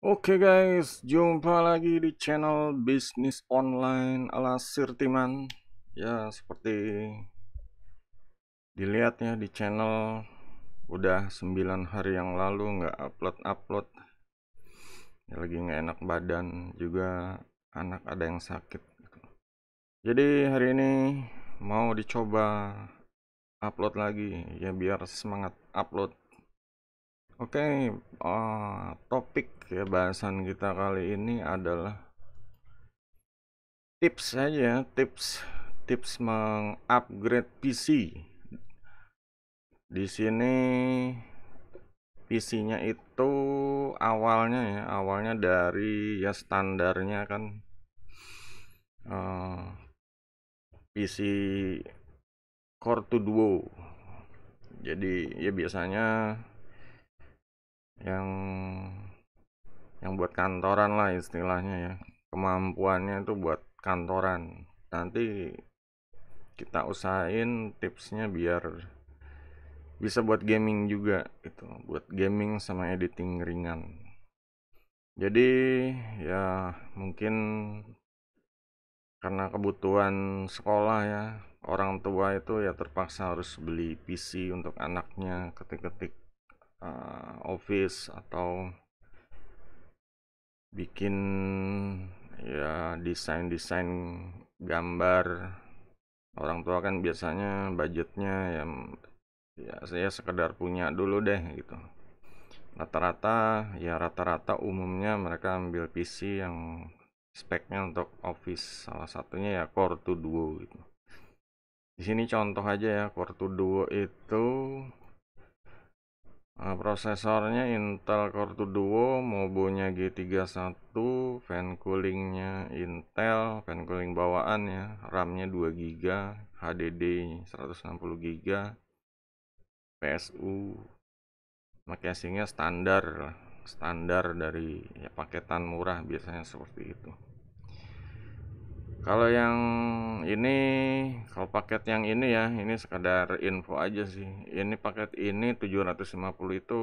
Oke okay guys, jumpa lagi di channel bisnis online ala Sirtiman. Ya, seperti dilihatnya di channel udah 9 hari yang lalu nggak upload-upload. Ya, lagi nggak enak badan juga anak ada yang sakit. Jadi hari ini mau dicoba upload lagi ya biar semangat upload Oke, okay, uh, eh, topik ya bahasan kita kali ini adalah tips aja, ya, tips tips mengupgrade PC. Di sini PC-nya itu awalnya ya, awalnya dari ya standarnya kan uh, eh, PC Core 2 Duo. Jadi ya biasanya yang yang buat kantoran lah istilahnya ya kemampuannya itu buat kantoran nanti kita usahain tipsnya biar bisa buat gaming juga itu buat gaming sama editing ringan jadi ya mungkin karena kebutuhan sekolah ya orang tua itu ya terpaksa harus beli PC untuk anaknya ketik-ketik uh, office atau bikin ya desain-desain gambar orang tua kan biasanya budgetnya ya ya saya sekedar punya dulu deh gitu rata-rata ya rata-rata umumnya mereka ambil PC yang speknya untuk Office salah satunya ya Core 2 Duo gitu di sini contoh aja ya Core 2 Duo itu uh, prosesornya Intel Core 2 Duo Mobonya G31 fan coolingnya Intel fan cooling bawaan ya RAM-nya 2GB HDD 160GB PSU casingnya standar standar dari ya, paketan murah biasanya seperti itu kalau yang ini kalau paket yang ini ya ini sekadar info aja sih ini paket ini 750 itu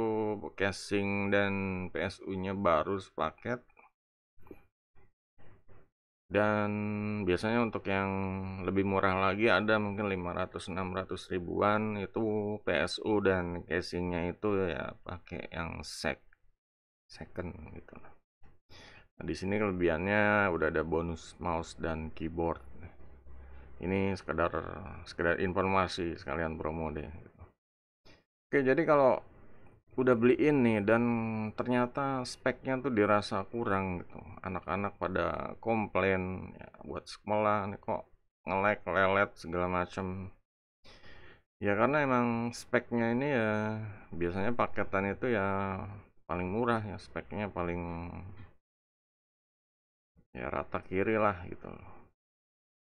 casing dan PSU nya baru sepaket dan biasanya untuk yang lebih murah lagi ada mungkin 500-600 ribuan itu PSU dan casingnya itu ya pakai yang sec second gitu lah Nah, di sini kelebihannya udah ada bonus mouse dan keyboard. Ini sekedar sekedar informasi sekalian promo deh. Oke, jadi kalau udah beli ini dan ternyata speknya tuh dirasa kurang gitu. Anak-anak pada komplain ya, buat sekolah nih kok ngelek, lelet segala macam. Ya karena emang speknya ini ya biasanya paketan itu ya paling murah ya speknya paling ya rata kiri lah gitu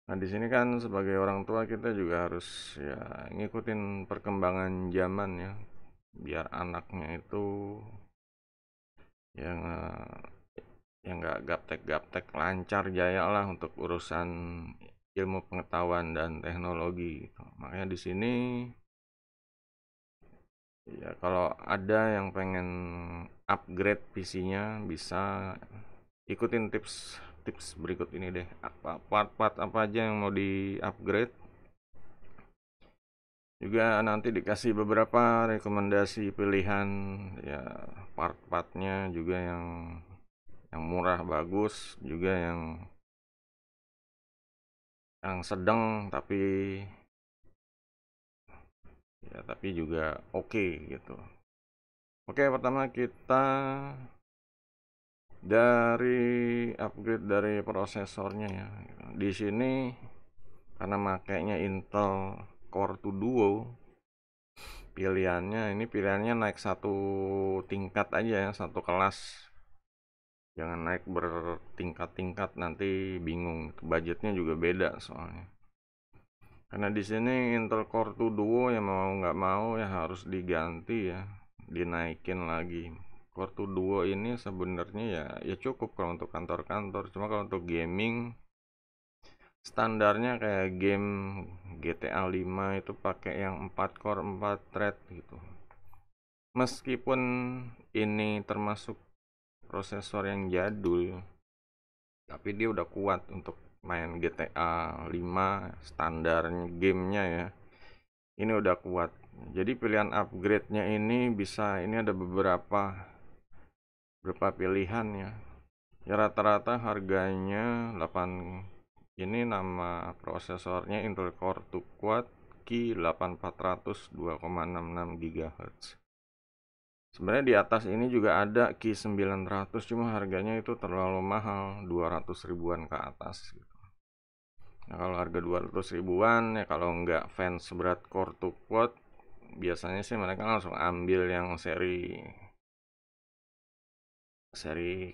nah di sini kan sebagai orang tua kita juga harus ya ngikutin perkembangan zaman ya biar anaknya itu yang yang nggak gaptek-gaptek lancar jaya lah untuk urusan ilmu pengetahuan dan teknologi gitu. makanya di sini ya kalau ada yang pengen upgrade PC-nya bisa ikutin tips tips berikut ini deh apa part-part apa aja yang mau di upgrade juga nanti dikasih beberapa rekomendasi pilihan ya part-partnya juga yang yang murah bagus juga yang yang sedang tapi ya tapi juga oke okay, gitu oke okay, pertama kita dari upgrade dari prosesornya ya di sini karena makainya Intel Core 2 Duo pilihannya ini pilihannya naik satu tingkat aja ya satu kelas jangan naik bertingkat-tingkat nanti bingung budgetnya juga beda soalnya karena di sini Intel Core 2 Duo yang mau nggak mau ya harus diganti ya dinaikin lagi 2 Duo ini sebenarnya ya ya cukup kalau untuk kantor-kantor. Cuma kalau untuk gaming standarnya kayak game GTA 5 itu pakai yang 4 core 4 thread gitu. Meskipun ini termasuk prosesor yang jadul tapi dia udah kuat untuk main GTA 5 standarnya gamenya ya ini udah kuat jadi pilihan upgrade nya ini bisa ini ada beberapa berupa pilihan ya ya rata-rata harganya 8 ini nama prosesornya Intel Core 2 Quad Ki 8400 2,66 GHz sebenarnya di atas ini juga ada Ki 900 cuma harganya itu terlalu mahal 200 ribuan ke atas gitu Nah, kalau harga 200 ribuan ya kalau nggak fans berat core 2 quad biasanya sih mereka langsung ambil yang seri seri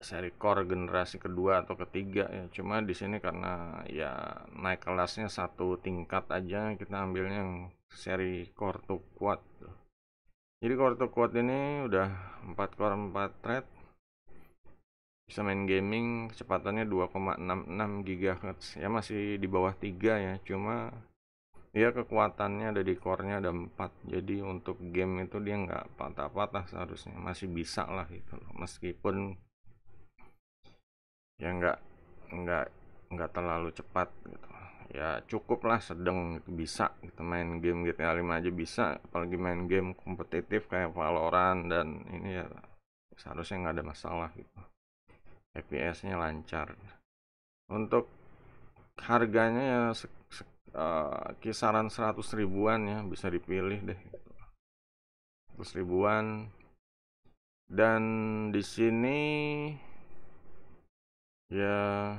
seri core generasi kedua atau ketiga ya cuma di sini karena ya naik kelasnya satu tingkat aja kita ambilnya yang seri core to quad jadi core to quad ini udah 4 core 4 thread bisa main gaming kecepatannya 2,66 GHz ya masih di bawah 3 ya cuma dia kekuatannya ada di core-nya ada 4 jadi untuk game itu dia nggak patah-patah seharusnya masih bisa lah gitu loh meskipun ya nggak nggak nggak terlalu cepat gitu ya cukup lah sedang gitu bisa gitu main game GTA 5 aja bisa apalagi main game kompetitif kayak Valorant dan ini ya seharusnya nggak ada masalah gitu FPS nya lancar untuk harganya ya Eh, kisaran 100 ribuan ya bisa dipilih deh 100 ribuan dan di sini ya,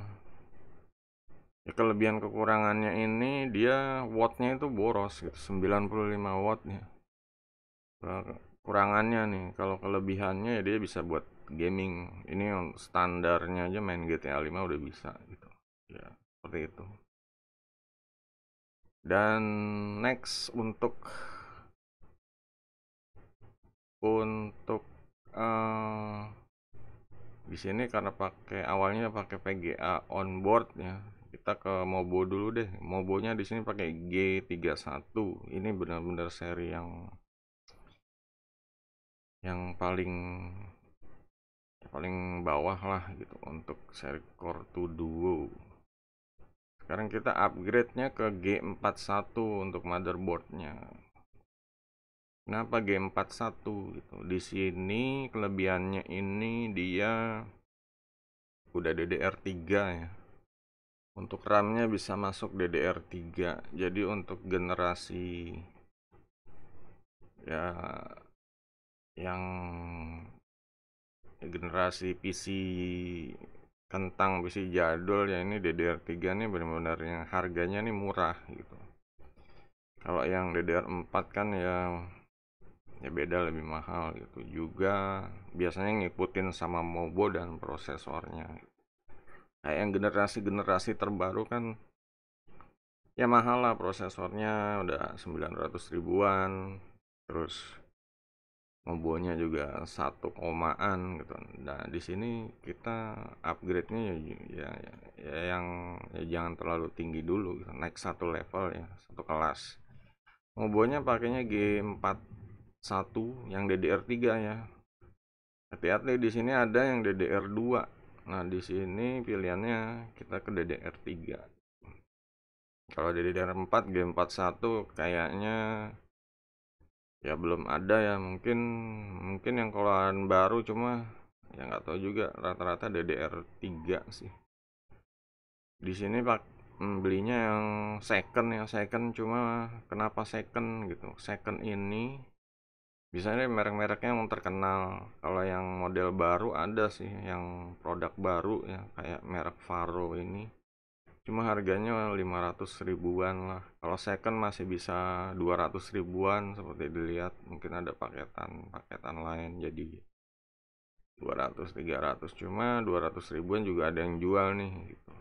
ya kelebihan kekurangannya ini dia wattnya itu boros gitu 95 watt ya eh, kurangannya nih kalau kelebihannya ya dia bisa buat gaming ini standarnya aja main GTA 5 udah bisa gitu ya seperti itu dan next untuk untuk uh, di sini karena pakai awalnya pakai PGA onboard ya kita ke Mobo dulu deh Mobonya di sini pakai G31 ini benar-benar seri yang yang paling paling bawah lah gitu untuk seri Core 2 Duo sekarang kita upgrade-nya ke G41 untuk motherboardnya kenapa G41 gitu di sini kelebihannya ini dia udah DDR3 ya untuk RAM-nya bisa masuk DDR3 jadi untuk generasi ya yang generasi PC kentang besi jadul ya ini DDR3 nih benar-benar yang harganya nih murah gitu kalau yang DDR4 kan ya ya beda lebih mahal gitu juga biasanya ngikutin sama mobo dan prosesornya kayak yang generasi-generasi terbaru kan ya mahal lah prosesornya udah 900 ribuan terus ngebohnya juga satu komaan gitu. Nah di sini kita upgrade-nya ya, ya, ya, ya yang ya jangan terlalu tinggi dulu, gitu. naik satu level ya satu kelas. Ngebohnya pakainya G41 yang DDR3 ya. Hati-hati di sini ada yang DDR2. Nah di sini pilihannya kita ke DDR3. Kalau DDR4 G41 kayaknya ya belum ada ya mungkin mungkin yang keluaran baru cuma ya nggak tahu juga rata-rata DDR3 sih di sini pak hmm, belinya yang second yang second cuma kenapa second gitu second ini biasanya merek-mereknya yang terkenal kalau yang model baru ada sih yang produk baru ya kayak merek Faro ini cuma harganya 500 ribuan lah kalau second masih bisa 200 ribuan seperti dilihat mungkin ada paketan paketan lain jadi 200 300 cuma 200 ribuan juga ada yang jual nih gitu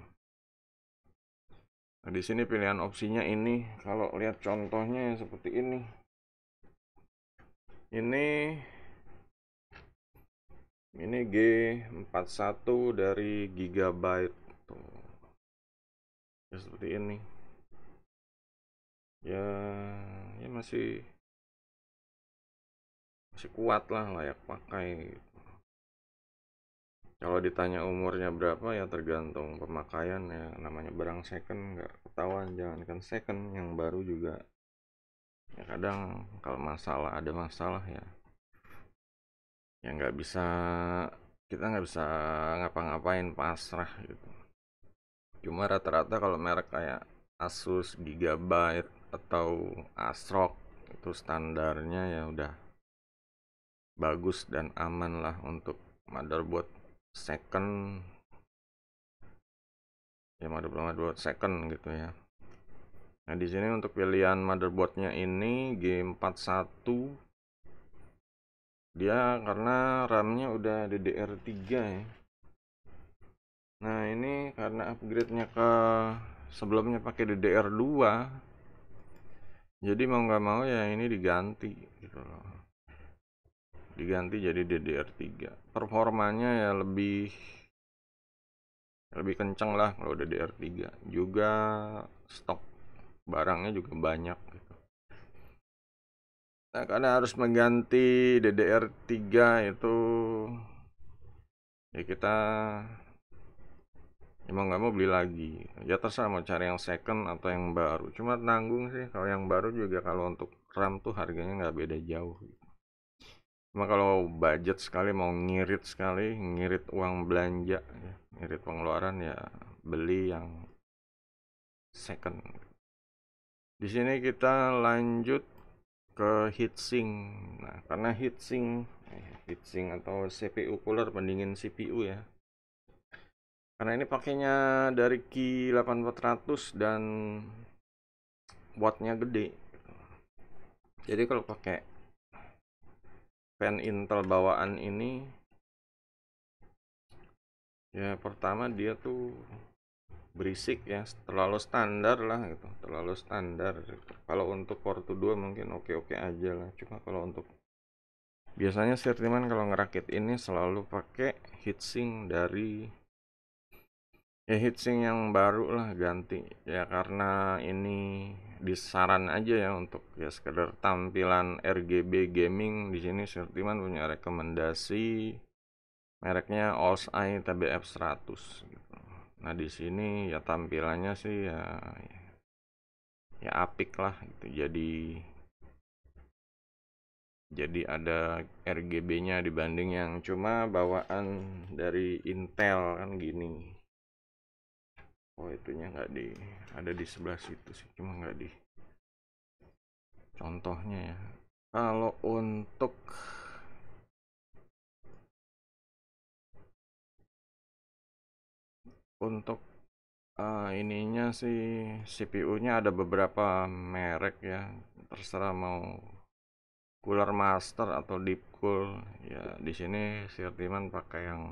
Nah, di sini pilihan opsinya ini. Kalau lihat contohnya seperti ini. Ini ini G41 dari Gigabyte. Tuh ya seperti ini ya ya masih masih kuat lah layak pakai kalau ditanya umurnya berapa ya tergantung pemakaian ya namanya barang second nggak ketahuan jangankan second yang baru juga ya kadang kalau masalah ada masalah ya ya nggak bisa kita nggak bisa ngapa-ngapain pasrah gitu cuma rata-rata kalau merek kayak Asus, Gigabyte atau Asrock itu standarnya ya udah bagus dan aman lah untuk motherboard second ya motherboard, motherboard second gitu ya nah di sini untuk pilihan motherboardnya ini G41 dia karena RAM-nya udah DDR3 ya Nah ini karena upgrade-nya ke sebelumnya pakai DDR2 jadi mau nggak mau ya ini diganti gitu loh diganti jadi DDR3 performanya ya lebih lebih kenceng lah kalau DDR3 juga stok barangnya juga banyak gitu. Nah karena harus mengganti DDR3 itu ya kita Emang nggak mau beli lagi ya terserah mau cari yang second atau yang baru cuma nanggung sih kalau yang baru juga kalau untuk RAM tuh harganya nggak beda jauh cuma kalau budget sekali mau ngirit sekali ngirit uang belanja ya, ngirit pengeluaran ya beli yang second di sini kita lanjut ke heatsink nah karena heatsink eh, heatsink atau CPU cooler pendingin CPU ya karena ini pakainya dari Ki 8400 dan wattnya gede jadi kalau pakai pen Intel bawaan ini ya pertama dia tuh berisik ya terlalu standar lah gitu terlalu standar kalau untuk Porto 2 mungkin oke-oke aja lah cuma kalau untuk biasanya sertiman kalau ngerakit ini selalu pakai heatsink dari Ya hitsing yang baru lah ganti, ya karena ini disaran aja ya untuk ya sekedar tampilan RGB gaming di sini Sertiman punya rekomendasi mereknya OSI TBF 100 gitu. Nah, di sini ya tampilannya sih ya ya apik lah gitu. Jadi jadi ada RGB-nya dibanding yang cuma bawaan dari Intel kan gini oh itunya nggak di ada di sebelah situ sih cuma nggak di contohnya ya kalau untuk untuk uh, ininya sih CPU-nya ada beberapa merek ya terserah mau Cooler Master atau Deep Cool ya di sini Sirtiman pakai yang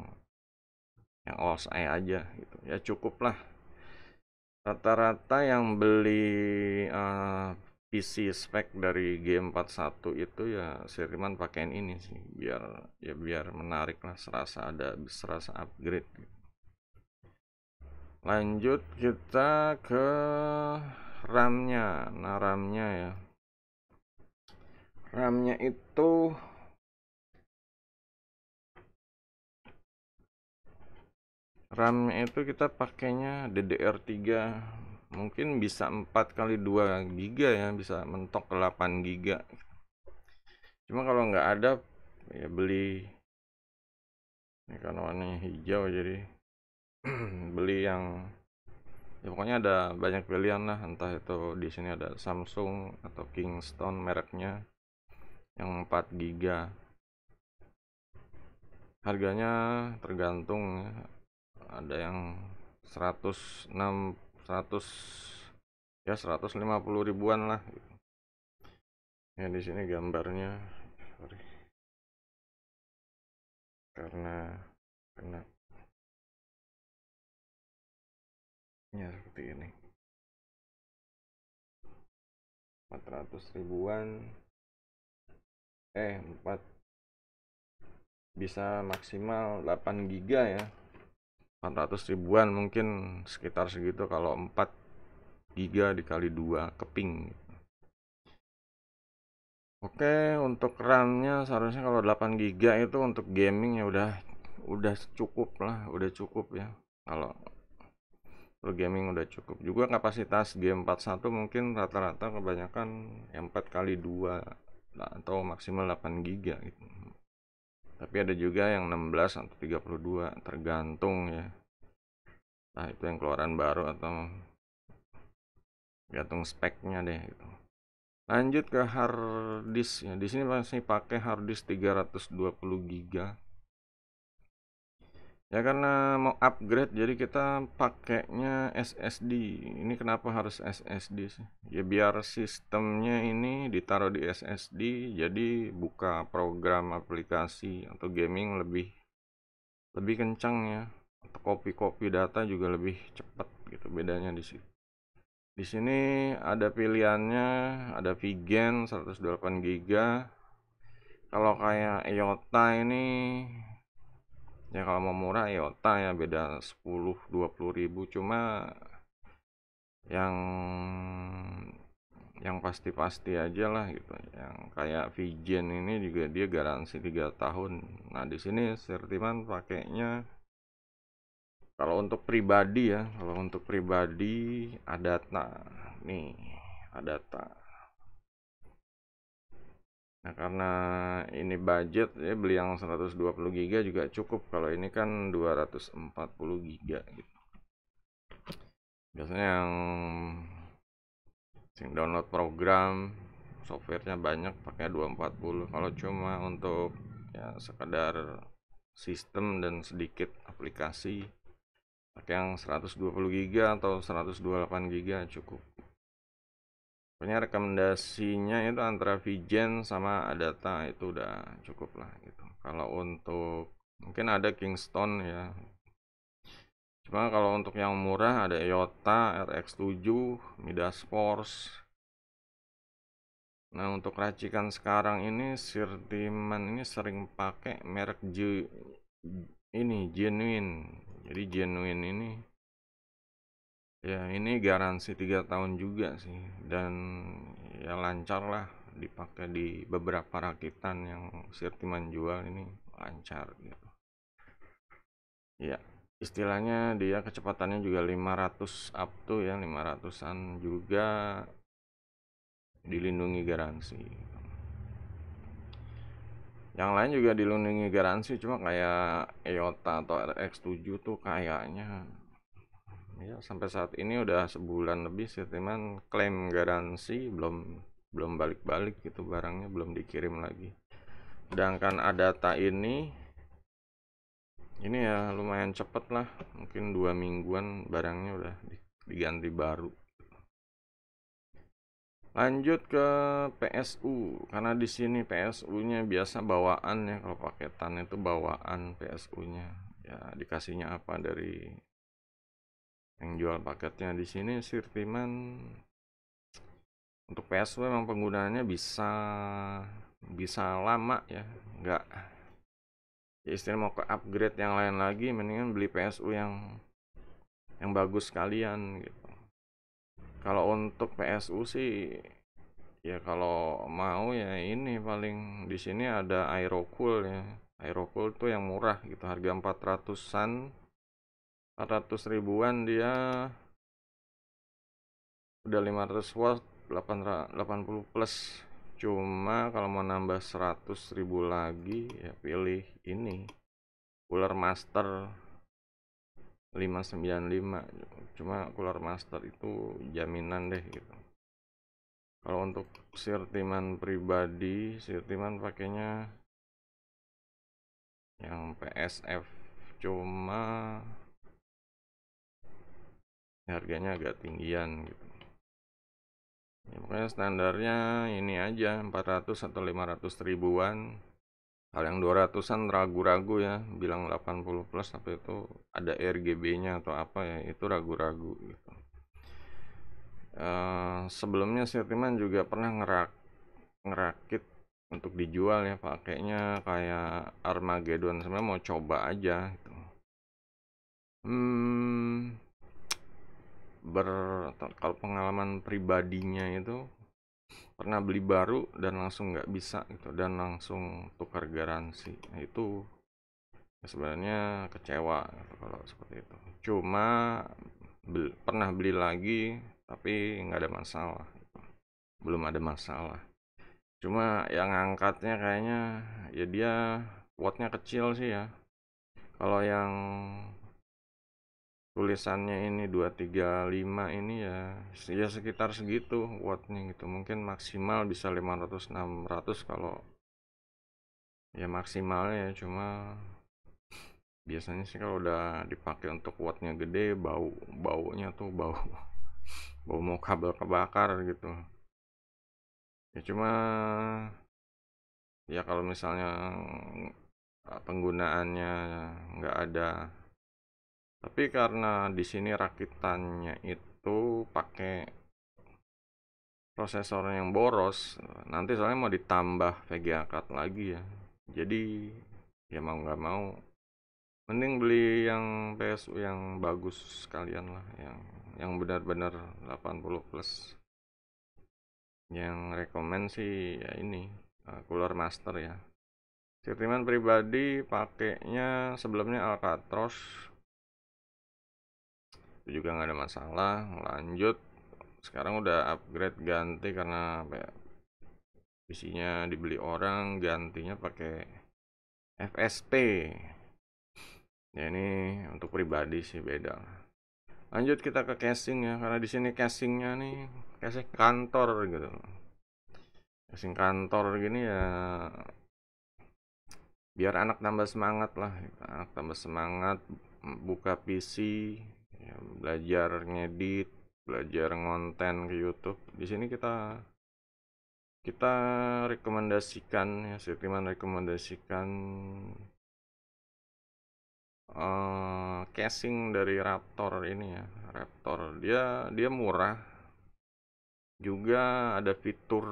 yang OSI aja gitu ya cukup lah rata-rata yang beli uh, eh, PC spek dari G41 itu ya Siriman pakaiin ini sih biar ya biar menarik lah serasa ada serasa upgrade gitu. lanjut kita ke RAM nya nah RAM nya ya RAM nya itu RAM itu kita pakainya DDR3 mungkin bisa 4 kali 2 giga ya bisa mentok 8 giga cuma kalau nggak ada ya beli ini karena warnanya hijau jadi beli yang ya pokoknya ada banyak pilihan lah entah itu di sini ada Samsung atau Kingston mereknya yang 4 giga harganya tergantung ya ada yang 106 100 ya 150 ribuan lah ya di sini gambarnya sorry karena kena ya seperti ini 400 ribuan eh 4 bisa maksimal 8 giga ya 400 ribuan mungkin sekitar segitu kalau 4 giga dikali 2 keping Oke untuk RAM-nya seharusnya kalau 8 giga itu untuk gaming ya udah udah cukup lah udah cukup ya kalau untuk gaming udah cukup juga kapasitas G41 mungkin rata-rata kebanyakan 4 kali 2 atau maksimal 8 giga gitu tapi ada juga yang 16 atau 32 tergantung ya nah itu yang keluaran baru atau gantung speknya deh gitu. lanjut ke hard disk ya di sini masih pakai hard disk 320 giga ya karena mau upgrade jadi kita pakainya SSD ini kenapa harus SSD sih ya biar sistemnya ini ditaruh di SSD jadi buka program aplikasi atau gaming lebih lebih kencang ya atau copy copy data juga lebih cepat gitu bedanya di sini. di sini ada pilihannya ada Vigen 128 GB kalau kayak IOTA ini ya kalau mau murah IOTA ya, ya beda 10 20 ribu cuma yang yang pasti-pasti aja lah gitu yang kayak Vigen ini juga dia garansi 3 tahun nah di sini Sertiman pakainya kalau untuk pribadi ya kalau untuk pribadi ada tak nih ada tak. Nah, karena ini budget ya beli yang 120 GB juga cukup. Kalau ini kan 240 GB gitu. Biasanya yang sing download program softwarenya banyak pakai 240. Kalau cuma untuk ya sekedar sistem dan sedikit aplikasi pakai yang 120 GB atau 128 GB cukup. Sebenarnya rekomendasinya itu antara Vigen sama Adata itu udah cukup lah gitu kalau untuk mungkin ada Kingston ya cuma kalau untuk yang murah ada Yota RX7 Midas Force nah untuk racikan sekarang ini Sir Diman ini sering pakai merek G ini genuine jadi genuine ini Ya, ini garansi tiga tahun juga sih dan ya lancar lah dipakai di beberapa rakitan yang Sirtiman jual ini lancar gitu. Ya, istilahnya dia kecepatannya juga 500 up tuh ya, 500-an juga dilindungi garansi. Yang lain juga dilindungi garansi cuma kayak EOTA atau RX7 tuh kayaknya ya sampai saat ini udah sebulan lebih sih teman klaim garansi belum belum balik-balik gitu barangnya belum dikirim lagi sedangkan tak ini ini ya lumayan cepet lah mungkin dua mingguan barangnya udah diganti baru lanjut ke PSU karena di sini PSU-nya biasa bawaan ya kalau paketan itu bawaan PSU-nya ya dikasihnya apa dari yang jual paketnya di sini Sirtiman untuk PSW memang penggunaannya bisa bisa lama ya enggak ya istilah mau ke upgrade yang lain lagi mendingan beli PSU yang yang bagus sekalian gitu kalau untuk PSU sih ya kalau mau ya ini paling di sini ada aerocool ya aerocool tuh yang murah gitu harga 400an 400 ribuan dia udah 500 watt 80 plus cuma kalau mau nambah 100 ribu lagi ya pilih ini cooler master 595 cuma cooler master itu jaminan deh gitu kalau untuk sirtiman pribadi sirtiman pakainya yang PSF cuma harganya agak tinggian gitu ya, makanya standarnya ini aja 400 atau 500 ribuan Kalau yang 200an ragu-ragu ya bilang 80 plus tapi itu ada RGB nya atau apa ya itu ragu-ragu gitu uh, sebelumnya teman juga pernah ngerak ngerakit untuk dijual ya pakainya kayak Armageddon sebenarnya mau coba aja gitu. Hmm, ber kalau pengalaman pribadinya itu pernah beli baru dan langsung nggak bisa gitu dan langsung tukar garansi nah, itu ya sebenarnya kecewa gitu, kalau seperti itu cuma bel, pernah beli lagi tapi nggak ada masalah gitu. belum ada masalah cuma yang angkatnya kayaknya ya dia kuatnya kecil sih ya kalau yang tulisannya ini 235 ini ya ya sekitar segitu wattnya gitu mungkin maksimal bisa 500 600 kalau ya maksimal ya cuma biasanya sih kalau udah dipakai untuk wattnya gede bau baunya tuh bau bau mau kabel kebakar gitu ya cuma ya kalau misalnya penggunaannya nggak ada tapi karena di sini rakitannya itu pakai prosesor yang boros nanti soalnya mau ditambah VGA card lagi ya jadi ya mau nggak mau mending beli yang PSU yang bagus sekalian lah yang yang benar-benar 80 plus yang rekomend sih ya ini uh, Cooler Master ya Sirtiman pribadi pakainya sebelumnya Alcatraz itu juga nggak ada masalah lanjut sekarang udah upgrade ganti karena apa ya, pc dibeli orang gantinya pakai FSP ya ini untuk pribadi sih beda lanjut kita ke casing ya karena di sini casingnya nih casing kantor gitu casing kantor gini ya biar anak tambah semangat lah anak tambah semangat buka PC ya, belajar ngedit belajar ngonten ke YouTube di sini kita kita rekomendasikan ya setiman rekomendasikan uh, casing dari Raptor ini ya Raptor dia dia murah juga ada fitur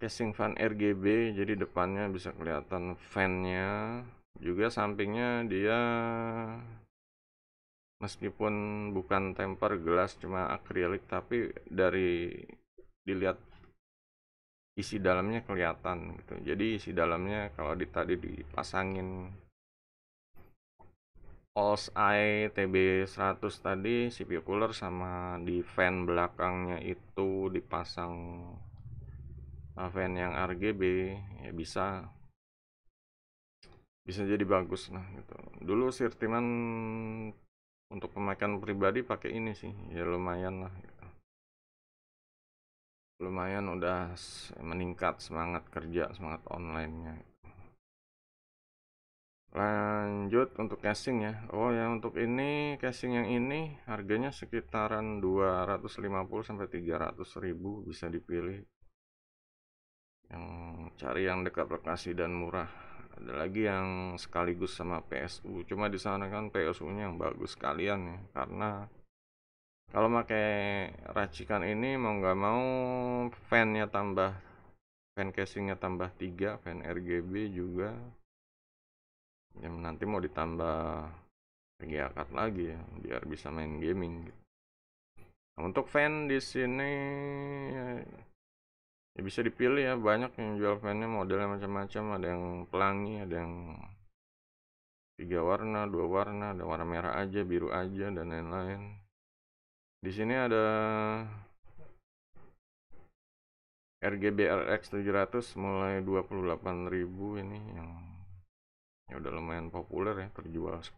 casing fan RGB jadi depannya bisa kelihatan fannya juga sampingnya dia meskipun bukan temper gelas cuma akrilik tapi dari dilihat isi dalamnya kelihatan gitu jadi isi dalamnya kalau di tadi dipasangin Alls Eye TB100 tadi CPU cooler sama di fan belakangnya itu dipasang eh, fan yang RGB ya bisa bisa jadi bagus nah gitu dulu sirtiman untuk pemakaian pribadi pakai ini sih ya lumayan lah gitu. lumayan udah meningkat semangat kerja semangat onlinenya gitu. lanjut untuk casing ya oh ya untuk ini casing yang ini harganya sekitaran 250 sampai 300 ribu bisa dipilih yang cari yang dekat lokasi dan murah ada lagi yang sekaligus sama PSU cuma di sana kan PSU-nya yang bagus sekalian ya karena kalau pakai racikan ini mau nggak mau fan-nya tambah fan casingnya tambah 3 fan RGB juga yang nanti mau ditambah pergi card lagi ya biar bisa main gaming untuk fan di sini ya bisa dipilih ya banyak yang jual fannya modelnya macam-macam ada yang pelangi ada yang tiga warna dua warna ada warna merah aja biru aja dan lain-lain di sini ada RGB RX 700 mulai 28.000 ini yang ya udah lumayan populer ya terjual 10.000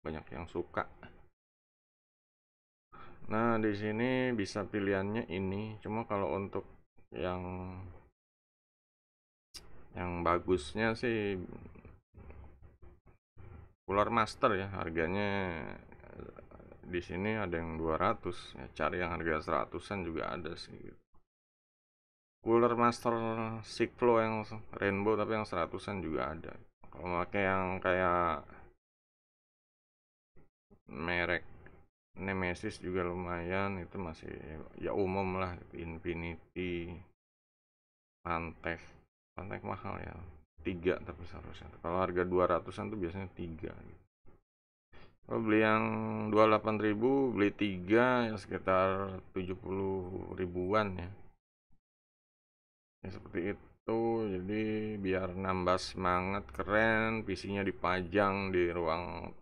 banyak yang suka nah di sini bisa pilihannya ini cuma kalau untuk yang yang bagusnya sih ular master ya harganya eh, di sini ada yang 200 ya cari yang harga 100an juga ada sih Cooler gitu. Master Flow yang rainbow tapi yang 100an juga ada. Kalau pakai yang kayak merek Nemesis juga lumayan itu masih ya umum lah Infinity Pantek Pantek mahal ya tiga tapi seharusnya kalau harga 200an tuh biasanya tiga gitu. kalau beli yang 28.000 beli tiga yang sekitar 70 ribuan ya ya seperti itu jadi biar nambah semangat keren PC nya dipajang di ruang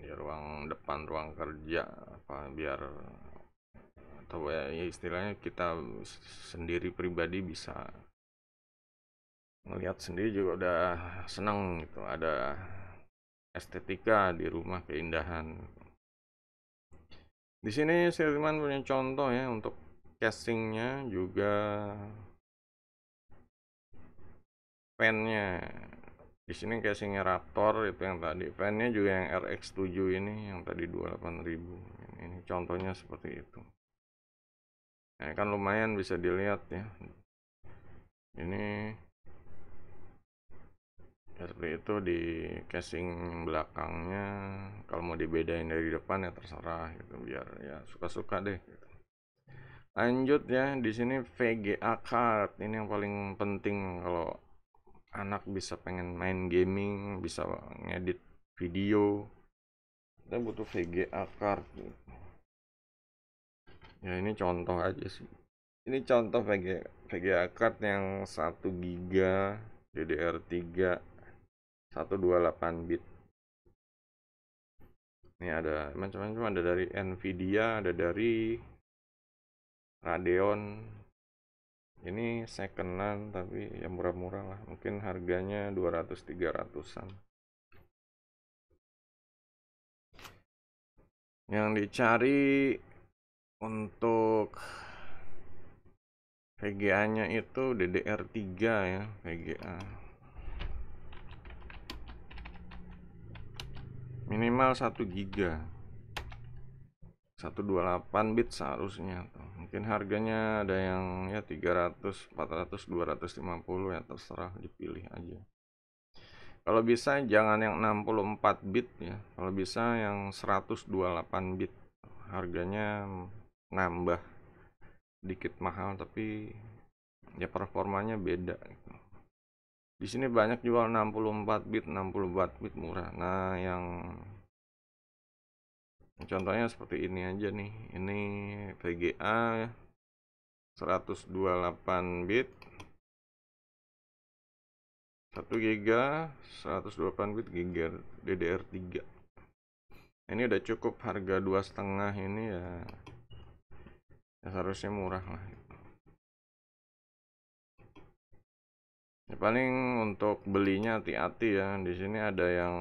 di ruang depan ruang kerja apa biar atau ya, ya istilahnya kita sendiri pribadi bisa melihat sendiri juga udah senang gitu ada estetika di rumah keindahan di sini Sirman punya contoh ya untuk casingnya juga pennya di sini casingnya Raptor itu yang tadi fannya juga yang RX7 ini yang tadi 28000 ini contohnya seperti itu nah, kan lumayan bisa dilihat ya ini seperti itu di casing belakangnya kalau mau dibedain dari depan ya terserah gitu biar ya suka-suka deh gitu. lanjut ya di sini VGA card ini yang paling penting kalau anak bisa pengen main gaming bisa ngedit video kita butuh VGA card ya ini contoh aja sih ini contoh VGA, VGA card yang 1 GB DDR3 128 bit ini ada macam-macam ada dari Nvidia ada dari Radeon ini secondan tapi ya murah-murah lah mungkin harganya 200-300an yang dicari untuk VGA nya itu DDR3 ya VGA minimal 1 giga 128 bit seharusnya tuh. mungkin harganya ada yang ya 300 400 250 ya terserah dipilih aja kalau bisa jangan yang 64 bit ya kalau bisa yang 128 bit harganya nambah dikit mahal tapi ya performanya beda gitu. di sini banyak jual 64 bit 64 bit murah nah yang contohnya seperti ini aja nih ini VGA 128 bit 1 giga 128 bit giga DDR3 ini udah cukup harga dua setengah ini ya, ya seharusnya murah lah ya, paling untuk belinya hati-hati ya di sini ada yang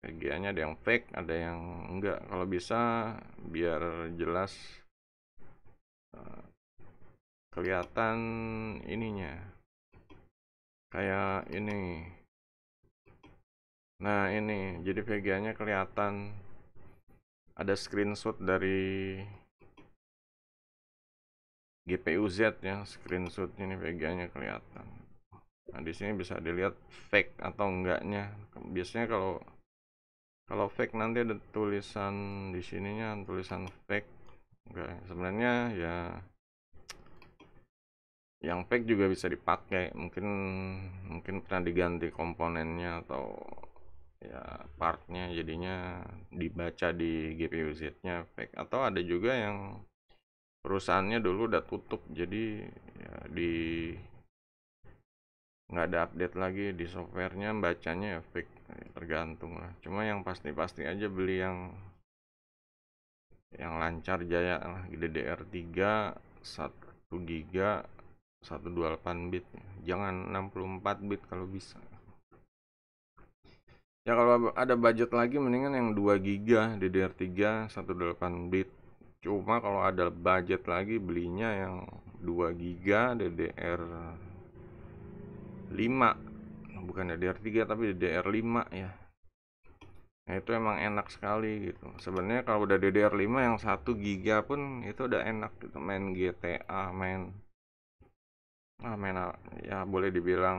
vga ada yang fake, ada yang enggak. Kalau bisa biar jelas eh, kelihatan ininya. Kayak ini. Nah, ini. Jadi vga kelihatan ada screenshot dari GPU Z ya, screenshot ini VGA-nya kelihatan. Nah, di sini bisa dilihat fake atau enggaknya. Biasanya kalau kalau fake nanti ada tulisan di sininya tulisan fake enggak sebenarnya ya yang fake juga bisa dipakai mungkin mungkin pernah diganti komponennya atau ya partnya jadinya dibaca di GPU Z nya fake atau ada juga yang perusahaannya dulu udah tutup jadi ya di nggak ada update lagi di softwarenya bacanya ya fake tergantung lah cuma yang pasti-pasti aja beli yang yang lancar jaya lah DDR3 1 giga 128 bit jangan 64 bit kalau bisa ya kalau ada budget lagi mendingan yang 2 giga DDR3 128 bit cuma kalau ada budget lagi belinya yang 2 giga DDR 5 bukan DDR3 tapi DDR5 ya nah itu emang enak sekali gitu sebenarnya kalau udah DDR5 yang 1 giga pun itu udah enak gitu main GTA main ah main ya boleh dibilang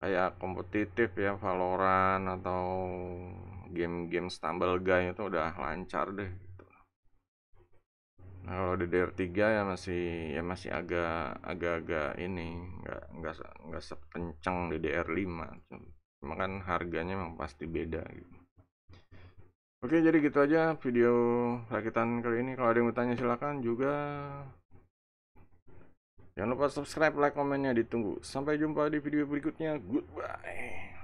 kayak kompetitif ya Valorant atau game-game stumble guy itu udah lancar deh kalau DDR3 ya masih ya masih agak agak-agak ini nggak nggak nggak sekencang DDR5 cuma kan harganya memang pasti beda gitu Oke jadi gitu aja video rakitan kali ini kalau ada yang bertanya silahkan juga Jangan lupa subscribe, like, komennya ditunggu. Sampai jumpa di video berikutnya. Goodbye.